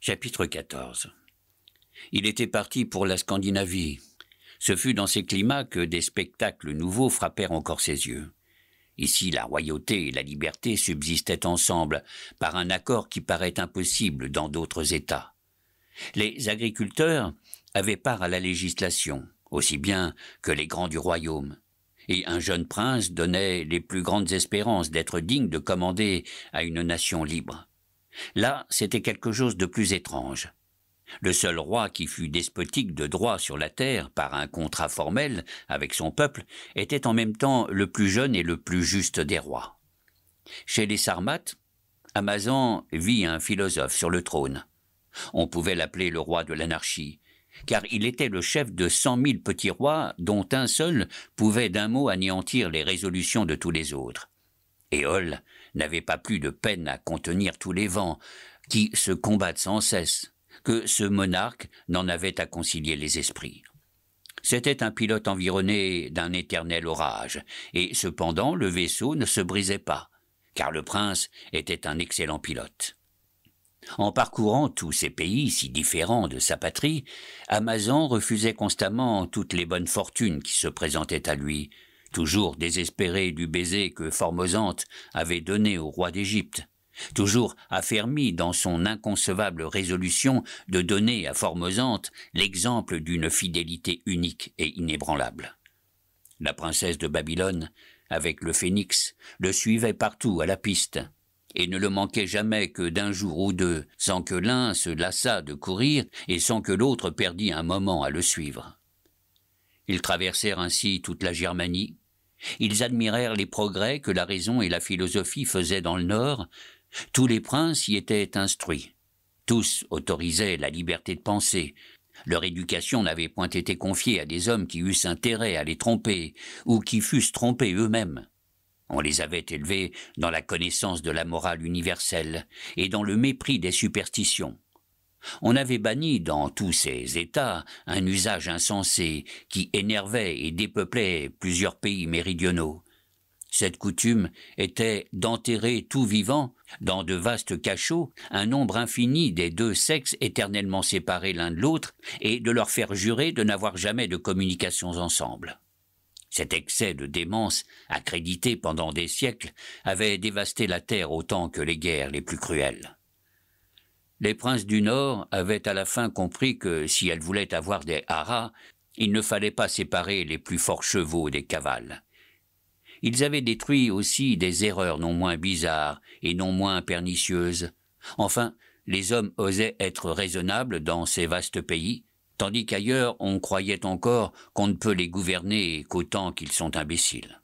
Chapitre 14 Il était parti pour la Scandinavie. Ce fut dans ces climats que des spectacles nouveaux frappèrent encore ses yeux. Ici, la royauté et la liberté subsistaient ensemble, par un accord qui paraît impossible dans d'autres États. Les agriculteurs avaient part à la législation, aussi bien que les grands du royaume, et un jeune prince donnait les plus grandes espérances d'être digne de commander à une nation libre. Là, c'était quelque chose de plus étrange. Le seul roi qui fut despotique de droit sur la terre par un contrat formel avec son peuple était en même temps le plus jeune et le plus juste des rois. Chez les Sarmates, Amazan vit un philosophe sur le trône. On pouvait l'appeler le roi de l'anarchie, car il était le chef de cent mille petits rois dont un seul pouvait d'un mot anéantir les résolutions de tous les autres. Éole n'avait pas plus de peine à contenir tous les vents qui se combattent sans cesse que ce monarque n'en avait à concilier les esprits. C'était un pilote environné d'un éternel orage, et cependant le vaisseau ne se brisait pas, car le prince était un excellent pilote. En parcourant tous ces pays si différents de sa patrie, Amazon refusait constamment toutes les bonnes fortunes qui se présentaient à lui, toujours désespéré du baiser que Formosante avait donné au roi d'Égypte, toujours affermi dans son inconcevable résolution de donner à Formosante l'exemple d'une fidélité unique et inébranlable. La princesse de Babylone, avec le phénix, le suivait partout à la piste, et ne le manquait jamais que d'un jour ou deux, sans que l'un se lassât de courir et sans que l'autre perdît un moment à le suivre. Ils traversèrent ainsi toute la Germanie, ils admirèrent les progrès que la raison et la philosophie faisaient dans le Nord. Tous les princes y étaient instruits. Tous autorisaient la liberté de penser. Leur éducation n'avait point été confiée à des hommes qui eussent intérêt à les tromper, ou qui fussent trompés eux-mêmes. On les avait élevés dans la connaissance de la morale universelle et dans le mépris des superstitions. On avait banni dans tous ces États un usage insensé qui énervait et dépeuplait plusieurs pays méridionaux. Cette coutume était d'enterrer tout vivant, dans de vastes cachots, un nombre infini des deux sexes éternellement séparés l'un de l'autre, et de leur faire jurer de n'avoir jamais de communications ensemble. Cet excès de démence, accrédité pendant des siècles, avait dévasté la terre autant que les guerres les plus cruelles. Les princes du Nord avaient à la fin compris que si elles voulaient avoir des haras, il ne fallait pas séparer les plus forts chevaux des cavales. Ils avaient détruit aussi des erreurs non moins bizarres et non moins pernicieuses. Enfin, les hommes osaient être raisonnables dans ces vastes pays, tandis qu'ailleurs on croyait encore qu'on ne peut les gouverner qu'autant qu'ils sont imbéciles.